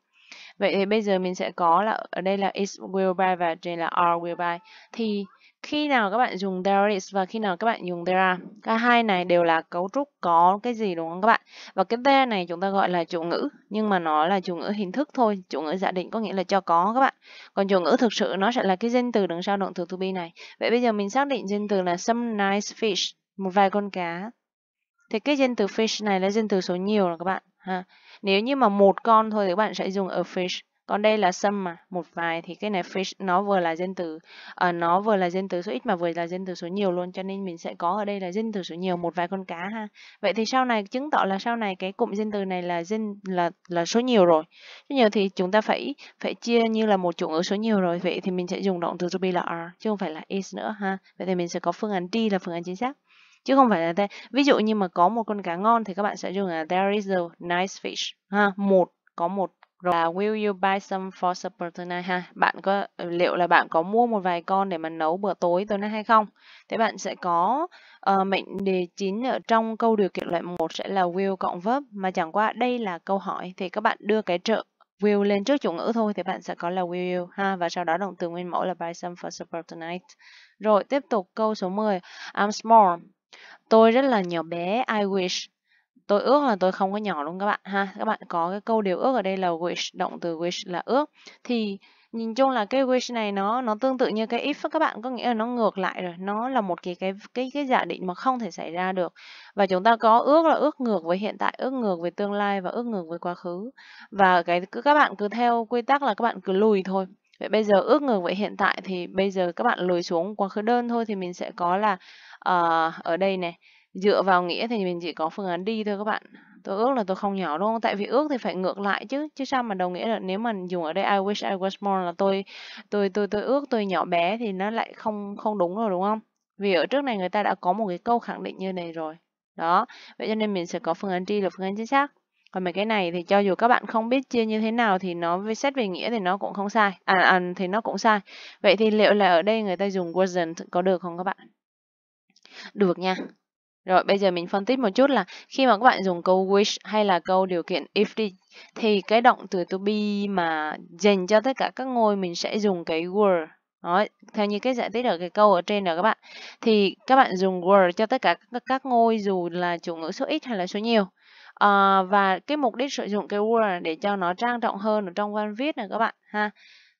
Vậy thì bây giờ mình sẽ có là ở đây là is will buy và trên là are will buy thì khi nào các bạn dùng there is và khi nào các bạn dùng there are cả hai này đều là cấu trúc có cái gì đúng không các bạn và cái there này chúng ta gọi là chủ ngữ nhưng mà nó là chủ ngữ hình thức thôi chủ ngữ giả định có nghĩa là cho có các bạn còn chủ ngữ thực sự nó sẽ là cái danh từ đằng sau động từ to be này vậy bây giờ mình xác định danh từ là some nice fish một vài con cá thì cái danh từ fish này là danh từ số nhiều là các bạn ha nếu như mà một con thôi thì các bạn sẽ dùng a fish còn đây là sum mà một vài thì cái này fish nó vừa là danh từ uh, nó vừa là danh từ số ít mà vừa là danh từ số nhiều luôn cho nên mình sẽ có ở đây là danh từ số nhiều một vài con cá ha vậy thì sau này chứng tỏ là sau này cái cụm danh từ này là danh là là số nhiều rồi số nhiều thì chúng ta phải phải chia như là một chủ ngữ số nhiều rồi vậy thì mình sẽ dùng động từ to be là are chứ không phải là is nữa ha vậy thì mình sẽ có phương án D là phương án chính xác chứ không phải là there. ví dụ như mà có một con cá ngon thì các bạn sẽ dùng là there is a nice fish ha một có một rồi là will you buy some for supper tonight ha? Bạn có liệu là bạn có mua một vài con để mà nấu bữa tối tối nay hay không? Thế bạn sẽ có uh, mệnh đề chính ở trong câu điều kiện loại 1 sẽ là will cộng verb mà chẳng qua đây là câu hỏi thì các bạn đưa cái trợ will lên trước chủ ngữ thôi thì bạn sẽ có là will you ha và sau đó động từ nguyên mẫu là buy some for supper tonight. Rồi tiếp tục câu số 10. I'm small. Tôi rất là nhỏ bé. I wish tôi ước là tôi không có nhỏ luôn các bạn ha các bạn có cái câu điều ước ở đây là wish động từ wish là ước thì nhìn chung là cái wish này nó nó tương tự như cái if các bạn có nghĩa là nó ngược lại rồi nó là một cái cái cái cái giả định mà không thể xảy ra được và chúng ta có ước là ước ngược với hiện tại ước ngược với tương lai và ước ngược với quá khứ và cái cứ các bạn cứ theo quy tắc là các bạn cứ lùi thôi vậy bây giờ ước ngược với hiện tại thì bây giờ các bạn lùi xuống quá khứ đơn thôi thì mình sẽ có là uh, ở đây này dựa vào nghĩa thì mình chỉ có phương án đi thôi các bạn tôi ước là tôi không nhỏ đúng không tại vì ước thì phải ngược lại chứ chứ sao mà đồng nghĩa là nếu mà dùng ở đây I wish I was small là tôi tôi tôi tôi ước tôi nhỏ bé thì nó lại không không đúng rồi đúng không vì ở trước này người ta đã có một cái câu khẳng định như này rồi đó vậy cho nên mình sẽ có phương án đi là phương án chính xác còn mấy cái này thì cho dù các bạn không biết chia như thế nào thì nó xét về nghĩa thì nó cũng không sai à, à thì nó cũng sai vậy thì liệu là ở đây người ta dùng wasn't có được không các bạn được nha rồi bây giờ mình phân tích một chút là khi mà các bạn dùng câu wish hay là câu điều kiện if đi thì cái động từ to be mà dành cho tất cả các ngôi mình sẽ dùng cái were. Đó, theo như cái giải thích ở cái câu ở trên đó các bạn thì các bạn dùng were cho tất cả các, ngôi dù là chủ ngữ số ít hay là số nhiều. À, và cái mục đích sử dụng cái word để cho nó trang trọng hơn ở trong văn viết này các bạn ha.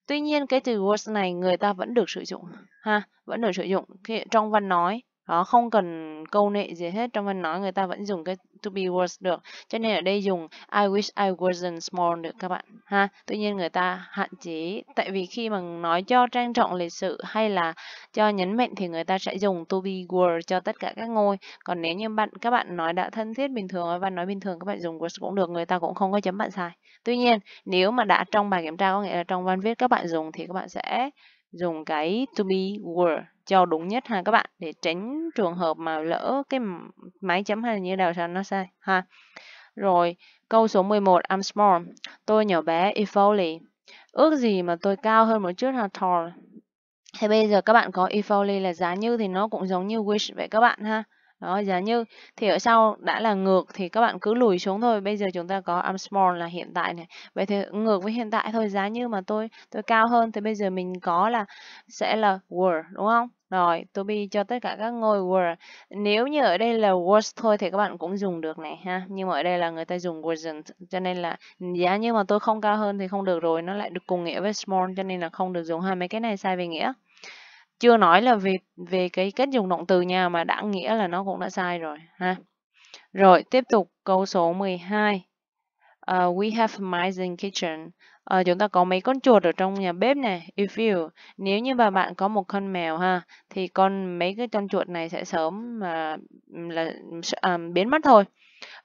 Tuy nhiên cái từ words này người ta vẫn được sử dụng ha, vẫn được sử dụng trong văn nói đó không cần câu nệ gì hết trong văn nói người ta vẫn dùng cái to be worse được cho nên ở đây dùng I wish I wasn't small được các bạn ha tuy nhiên người ta hạn chế tại vì khi mà nói cho trang trọng lịch sự hay là cho nhấn mạnh thì người ta sẽ dùng to be worse cho tất cả các ngôi còn nếu như bạn các bạn nói đã thân thiết bình thường và nói bình thường các bạn dùng was cũng được người ta cũng không có chấm bạn sai tuy nhiên nếu mà đã trong bài kiểm tra có nghĩa là trong văn viết các bạn dùng thì các bạn sẽ dùng cái to be were cho đúng nhất ha các bạn để tránh trường hợp mà lỡ cái máy chấm hay là như nào sao nó sai ha rồi câu số 11 I'm small tôi nhỏ bé if only ước gì mà tôi cao hơn một chút ha tall Thế bây giờ các bạn có if only là giá như thì nó cũng giống như wish vậy các bạn ha đó, giá như thì ở sau đã là ngược thì các bạn cứ lùi xuống thôi. Bây giờ chúng ta có am small là hiện tại này. Vậy thì ngược với hiện tại thôi, giá như mà tôi tôi cao hơn thì bây giờ mình có là sẽ là were đúng không? Rồi, tôi bi cho tất cả các ngôi were. Nếu như ở đây là was thôi thì các bạn cũng dùng được này ha. Nhưng mà ở đây là người ta dùng wasn't. Cho nên là giá như mà tôi không cao hơn thì không được rồi. Nó lại được cùng nghĩa với small cho nên là không được dùng hai mấy cái này sai về nghĩa chưa nói là về về cái cách dùng động từ nha mà đã nghĩa là nó cũng đã sai rồi ha rồi tiếp tục câu số 12 uh, ờ, we have mice in kitchen uh, chúng ta có mấy con chuột ở trong nhà bếp này if you nếu như bà bạn có một con mèo ha thì con mấy cái con chuột này sẽ sớm mà ờ, uh, là uh, biến mất thôi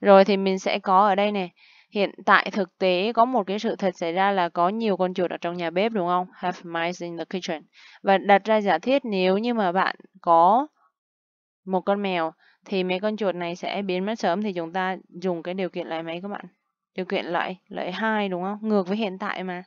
rồi thì mình sẽ có ở đây này Hiện tại thực tế có một cái sự thật xảy ra là có nhiều con chuột ở trong nhà bếp đúng không? Have mice in the kitchen. Và đặt ra giả thiết nếu như mà bạn có một con mèo thì mấy con chuột này sẽ biến mất sớm thì chúng ta dùng cái điều kiện loại mấy các bạn? Điều kiện loại loại hai đúng không? Ngược với hiện tại mà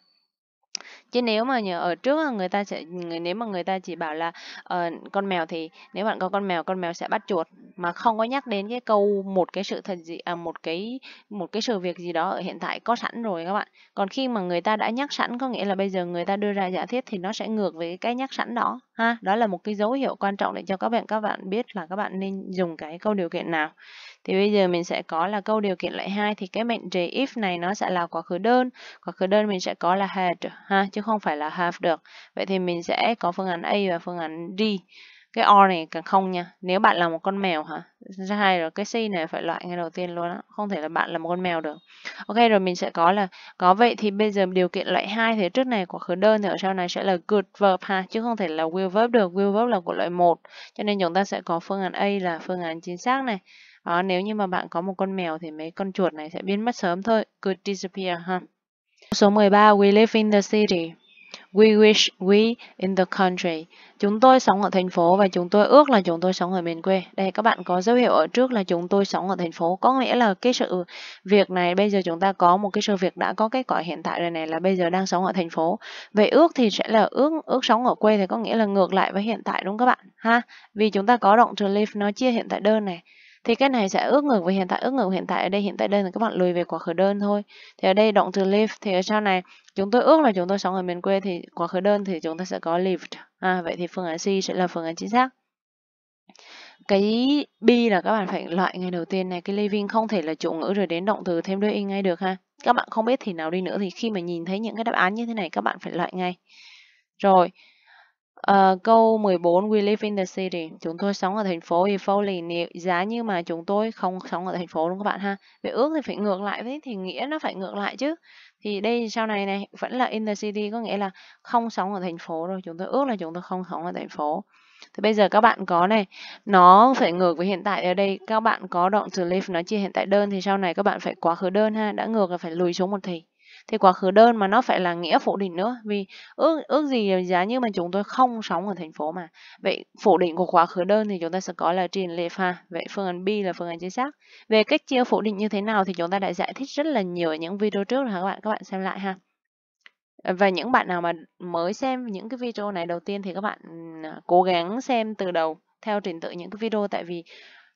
chứ nếu mà nhờ ở trước là người ta sẽ người nếu mà người ta chỉ bảo là uh, con mèo thì nếu bạn có con mèo con mèo sẽ bắt chuột mà không có nhắc đến cái câu một cái sự thật gì à, một cái một cái sự việc gì đó ở hiện tại có sẵn rồi các bạn còn khi mà người ta đã nhắc sẵn có nghĩa là bây giờ người ta đưa ra giả thiết thì nó sẽ ngược với cái nhắc sẵn đó ha đó là một cái dấu hiệu quan trọng để cho các bạn các bạn biết là các bạn nên dùng cái câu điều kiện nào thì bây giờ mình sẽ có là câu điều kiện loại hai thì cái mệnh đề if này nó sẽ là quá khứ đơn quá khứ đơn mình sẽ có là had ha chứ không phải là have được vậy thì mình sẽ có phương án A và phương án D cái or này càng không nha nếu bạn là một con mèo hả ra hai rồi cái C này phải loại ngay đầu tiên luôn á không thể là bạn là một con mèo được ok rồi mình sẽ có là có vậy thì bây giờ điều kiện loại hai thì trước này của khứ đơn thì ở sau này sẽ là good verb ha chứ không thể là will verb được will verb là của loại một cho nên chúng ta sẽ có phương án A là phương án chính xác này đó, ờ, nếu như mà bạn có một con mèo thì mấy con chuột này sẽ biến mất sớm thôi. Could disappear ha. Huh? Số 13, we live in the city. We wish we in the country. Chúng tôi sống ở thành phố và chúng tôi ước là chúng tôi sống ở miền quê. Đây các bạn có dấu hiệu ở trước là chúng tôi sống ở thành phố. Có nghĩa là cái sự việc này bây giờ chúng ta có một cái sự việc đã có kết quả hiện tại rồi này là bây giờ đang sống ở thành phố. Vậy ước thì sẽ là ước ước sống ở quê thì có nghĩa là ngược lại với hiện tại đúng các bạn ha. Vì chúng ta có động từ live nó chia hiện tại đơn này thì cái này sẽ ước ngược về hiện tại ước ngược hiện tại ở đây hiện tại đây là các bạn lùi về quá khứ đơn thôi thì ở đây động từ live thì ở sau này chúng tôi ước là chúng tôi sống ở miền quê thì quá khứ đơn thì chúng ta sẽ có lived à, vậy thì phương án C sẽ là phương án chính xác cái B là các bạn phải loại ngay đầu tiên này cái living không thể là chủ ngữ rồi đến động từ thêm đuôi in ngay được ha các bạn không biết thì nào đi nữa thì khi mà nhìn thấy những cái đáp án như thế này các bạn phải loại ngay rồi Uh, câu 14 We live in the city. Chúng tôi sống ở thành phố. If only giá như mà chúng tôi không sống ở thành phố đúng các bạn ha. Về ước thì phải ngược lại với thì nghĩa nó phải ngược lại chứ. Thì đây sau này này vẫn là in the city có nghĩa là không sống ở thành phố rồi. Chúng tôi ước là chúng tôi không sống ở thành phố. Thì bây giờ các bạn có này, nó phải ngược với hiện tại ở đây. Các bạn có động từ live nó chia hiện tại đơn thì sau này các bạn phải quá khứ đơn ha. Đã ngược là phải lùi xuống một thì thì quá khứ đơn mà nó phải là nghĩa phủ định nữa vì ước ước gì giá như mà chúng tôi không sống ở thành phố mà vậy phủ định của quá khứ đơn thì chúng ta sẽ có là trình lệ pha vậy phương án B là phương án chính xác về cách chia phủ định như thế nào thì chúng ta đã giải thích rất là nhiều ở những video trước rồi các bạn các bạn xem lại ha và những bạn nào mà mới xem những cái video này đầu tiên thì các bạn ừ, à, cố gắng xem từ đầu theo trình tự những cái video tại vì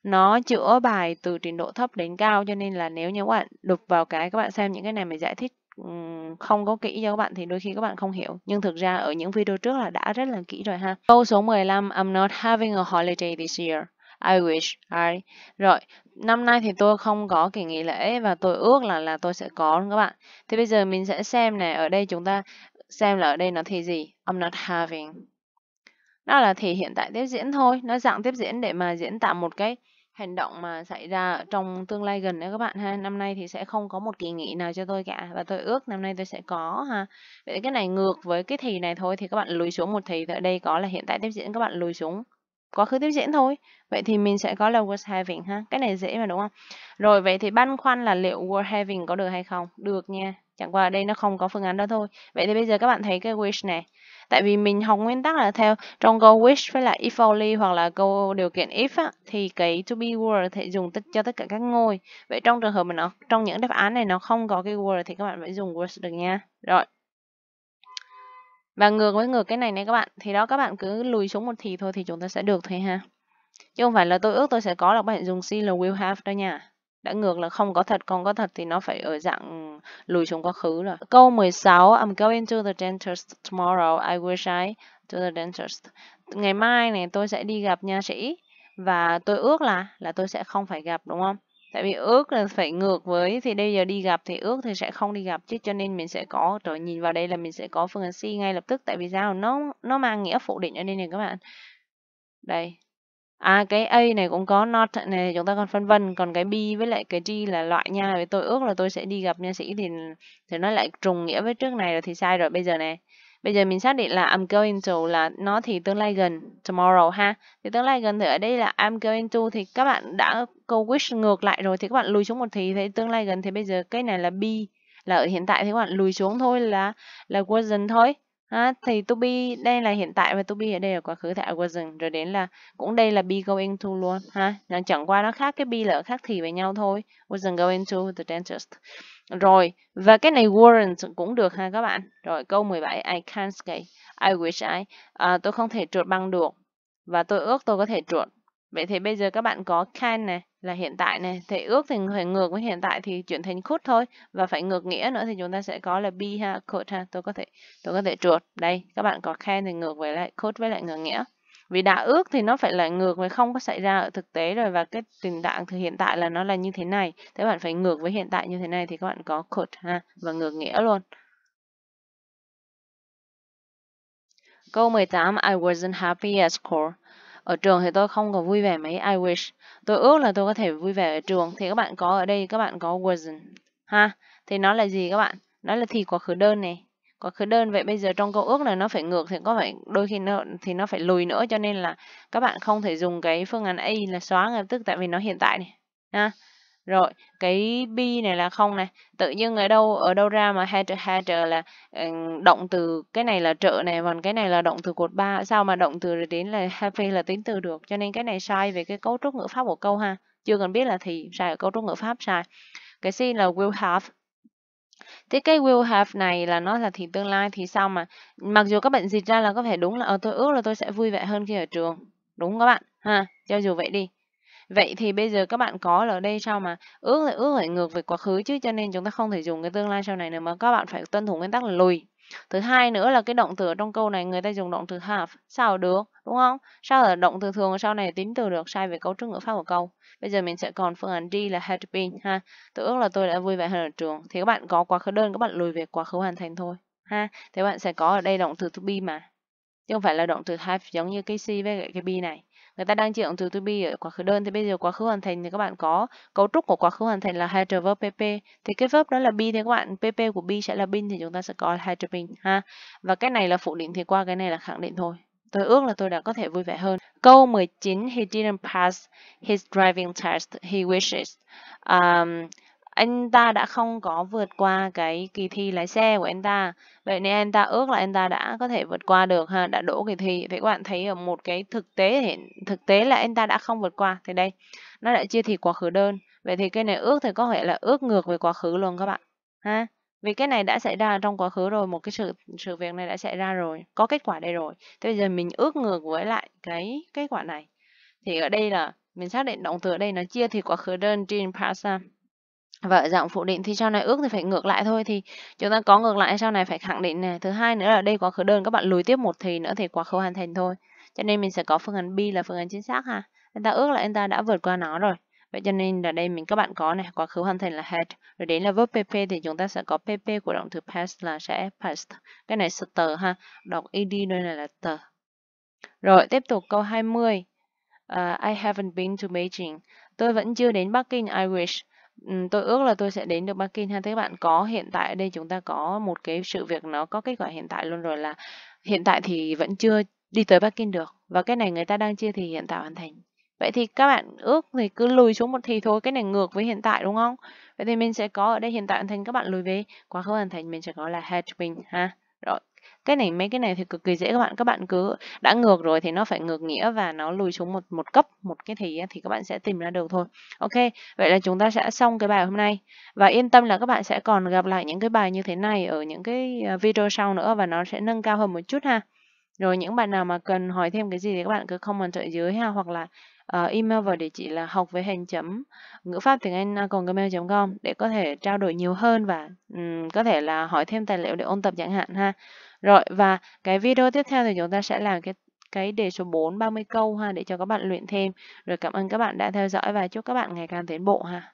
nó chữa bài từ trình độ thấp đến cao cho nên là nếu như các bạn đục vào cái các bạn xem những cái này mình giải thích không có kỹ cho các bạn thì đôi khi các bạn không hiểu nhưng thực ra ở những video trước là đã rất là kỹ rồi ha câu số 15 I'm not having a holiday this year I wish I rồi năm nay thì tôi không có kỳ nghỉ lễ và tôi ước là là tôi sẽ có đúng các bạn thì bây giờ mình sẽ xem này ở đây chúng ta xem là ở đây nó thì gì I'm not having nó là thì hiện tại tiếp diễn thôi nó dạng tiếp diễn để mà diễn tả một cái hành động mà xảy ra trong tương lai gần đấy các bạn ha năm nay thì sẽ không có một kỳ nghỉ nào cho tôi cả và tôi ước năm nay tôi sẽ có ha vậy cái này ngược với cái thì này thôi thì các bạn lùi xuống một thì ở đây có là hiện tại tiếp diễn các bạn lùi xuống quá khứ tiếp diễn thôi vậy thì mình sẽ có là was having ha cái này dễ mà đúng không rồi vậy thì băn khoăn là liệu were having có được hay không được nha chẳng qua ở đây nó không có phương án đó thôi vậy thì bây giờ các bạn thấy cái wish này tại vì mình học nguyên tắc là theo trong câu wish với lại if only hoặc là câu điều kiện if á, thì cái to be word thì dùng tích cho tất cả các ngôi vậy trong trường hợp mà nó trong những đáp án này nó không có cái word thì các bạn phải dùng word được nha rồi và ngược với ngược cái này này các bạn thì đó các bạn cứ lùi xuống một thì thôi thì chúng ta sẽ được thôi ha chứ không phải là tôi ước tôi sẽ có là các bạn dùng C là will have đó nha đã ngược là không có thật, không có thật thì nó phải ở dạng lùi xuống quá khứ rồi. Câu 16, I'm going to the dentist tomorrow. I wish I to the dentist. Ngày mai này tôi sẽ đi gặp nha sĩ và tôi ước là là tôi sẽ không phải gặp đúng không? Tại vì ước là phải ngược với thì bây giờ đi gặp thì ước thì sẽ không đi gặp chứ cho nên mình sẽ có rồi nhìn vào đây là mình sẽ có phương án C ngay lập tức tại vì sao nó nó mang nghĩa phủ định cho nên này các bạn. Đây, À, cái A này cũng có not này chúng ta còn phân vân, còn cái B với lại cái G là loại nha, với tôi ước là tôi sẽ đi gặp nha sĩ thì thì nó lại trùng nghĩa với trước này rồi thì sai rồi bây giờ nè Bây giờ mình xác định là I'm going to là nó thì tương lai gần tomorrow ha. Thì tương lai gần thì ở đây là I'm going to thì các bạn đã câu wish ngược lại rồi thì các bạn lùi xuống một thì thấy tương lai gần thì bây giờ cái này là B là ở hiện tại thì các bạn lùi xuống thôi là là wasn't thôi. Á, thì to be đây là hiện tại và to be ở đây là quá khứ tại I wasn't rồi đến là cũng đây là be going to luôn ha. Nó chẳng qua nó khác cái be là khác thì với nhau thôi. Wasn't going to the dentist. Rồi, và cái này weren't cũng được ha các bạn. Rồi câu 17 I can't skate. I wish I à, tôi không thể trượt băng được và tôi ước tôi có thể trượt. Vậy thì bây giờ các bạn có can này là hiện tại này thì ước thì phải ngược với hiện tại thì chuyển thành could thôi và phải ngược nghĩa nữa thì chúng ta sẽ có là be ha could ha tôi có thể tôi có thể chuột đây các bạn có khen thì ngược với lại could với lại ngược nghĩa vì đã ước thì nó phải là ngược với không có xảy ra ở thực tế rồi và cái tình trạng thì hiện tại là nó là như thế này thế bạn phải ngược với hiện tại như thế này thì các bạn có could ha và ngược nghĩa luôn Câu 18 I wasn't happy at school ở trường thì tôi không có vui vẻ mấy I wish tôi ước là tôi có thể vui vẻ ở trường thì các bạn có ở đây các bạn có wasn't ha thì nó là gì các bạn nó là thì quá khứ đơn này quá khứ đơn vậy bây giờ trong câu ước là nó phải ngược thì có phải đôi khi nó thì nó phải lùi nữa cho nên là các bạn không thể dùng cái phương án A là xóa ngay tức tại vì nó hiện tại này ha rồi, cái B này là không này. Tự nhiên ở đâu ở đâu ra mà hai trợ hai trợ là ờ, động từ cái này là trợ này còn cái này là động từ cột 3. Sao mà động từ đến là [laughs] happy là tính từ được? Cho nên cái này sai về cái cấu trúc ngữ pháp của câu ha. Chưa cần biết là thì sai ở cấu trúc ngữ pháp sai. Cái C là will have Thế cái will have này là nó là thì tương lai thì sao mà mặc dù các bạn dịch ra là có thể đúng là ờ, tôi ước là tôi sẽ vui vẻ hơn khi ở trường. Đúng các bạn ha, cho dù vậy đi. Vậy thì bây giờ các bạn có ở đây sao mà ước lại ước lại ngược về quá khứ chứ cho nên chúng ta không thể dùng cái tương lai sau này nữa mà các bạn phải tuân thủ nguyên tắc là lùi. Thứ hai nữa là cái động từ trong câu này người ta dùng động từ have sao được, đúng không? Sao là động từ thường sau này tính từ được sai về cấu trúc ngữ pháp của câu. Bây giờ mình sẽ còn phương án D là had been ha. Tôi ước là tôi đã vui vẻ hơn ở trường. Thì các bạn có quá khứ đơn các bạn lùi về quá khứ hoàn thành thôi ha. Thế bạn sẽ có ở đây động từ to be mà. Chứ không phải là động từ have giống như cái C với cái B này người ta đang chuyển từ to be ở quá khứ đơn thì bây giờ quá khứ hoàn thành thì các bạn có cấu trúc của quá khứ hoàn thành là hydro verb pp thì cái verb đó là be thì các bạn pp của be sẽ là been thì chúng ta sẽ có hydro been ha và cái này là phụ định thì qua cái này là khẳng định thôi Tôi ước là tôi đã có thể vui vẻ hơn. Câu 19, he didn't pass his driving test, he wishes. Um, anh ta đã không có vượt qua cái kỳ thi lái xe của anh ta vậy nên anh ta ước là anh ta đã có thể vượt qua được ha đã đỗ kỳ thi thì các bạn thấy ở một cái thực tế hiện thực tế là anh ta đã không vượt qua thì đây nó đã chia thì quá khứ đơn vậy thì cái này ước thì có thể là ước ngược về quá khứ luôn các bạn ha vì cái này đã xảy ra trong quá khứ rồi một cái sự sự việc này đã xảy ra rồi có kết quả đây rồi thế bây giờ mình ước ngược với lại cái kết quả này thì ở đây là mình xác định động từ ở đây nó chia thì quá khứ đơn trên past Vợ giọng phủ định thì sau này ước thì phải ngược lại thôi thì chúng ta có ngược lại sau này phải khẳng định này. Thứ hai nữa là đây quá khứ đơn các bạn lùi tiếp một thì nữa thì quá khứ hoàn thành thôi. Cho nên mình sẽ có phương án B là phương án chính xác ha. Anh ta ước là anh ta đã vượt qua nó rồi. Vậy cho nên là đây mình các bạn có này, quá khứ hoàn thành là had. Rồi đến là verb PP thì chúng ta sẽ có PP của động từ past là sẽ past. Cái này ster ha, đọc ed đây này là tờ. Rồi tiếp tục câu 20. Uh, à, I haven't been to Beijing. Tôi vẫn chưa đến Bắc Kinh, I wish tôi ước là tôi sẽ đến được Bắc Kinh ha. Thế bạn có hiện tại ở đây chúng ta có một cái sự việc nó có kết quả hiện tại luôn rồi là hiện tại thì vẫn chưa đi tới Bắc Kinh được và cái này người ta đang chia thì hiện tại hoàn thành. Vậy thì các bạn ước thì cứ lùi xuống một thì thôi, cái này ngược với hiện tại đúng không? Vậy thì mình sẽ có ở đây hiện tại hoàn thành các bạn lùi về quá khứ hoàn thành mình sẽ có là had been ha. Rồi cái này mấy cái này thì cực kỳ dễ các bạn các bạn cứ đã ngược rồi thì nó phải ngược nghĩa và nó lùi xuống một một cấp một cái thì thì các bạn sẽ tìm ra được thôi ok vậy là chúng ta sẽ xong cái bài hôm nay và yên tâm là các bạn sẽ còn gặp lại những cái bài như thế này ở những cái à, video sau nữa và nó sẽ nâng cao hơn một chút ha rồi những bạn nào mà cần hỏi thêm cái gì thì các bạn cứ comment ở dưới ha hoặc là uh, email vào địa chỉ là học với hình chấm ngữ pháp tiếng anh còn gmail.com để có thể trao đổi nhiều hơn và um, có thể là hỏi thêm tài liệu để ôn tập chẳng hạn ha rồi và cái video tiếp theo thì chúng ta sẽ làm cái cái đề số 4 30 câu ha để cho các bạn luyện thêm. Rồi cảm ơn các bạn đã theo dõi và chúc các bạn ngày càng tiến bộ ha.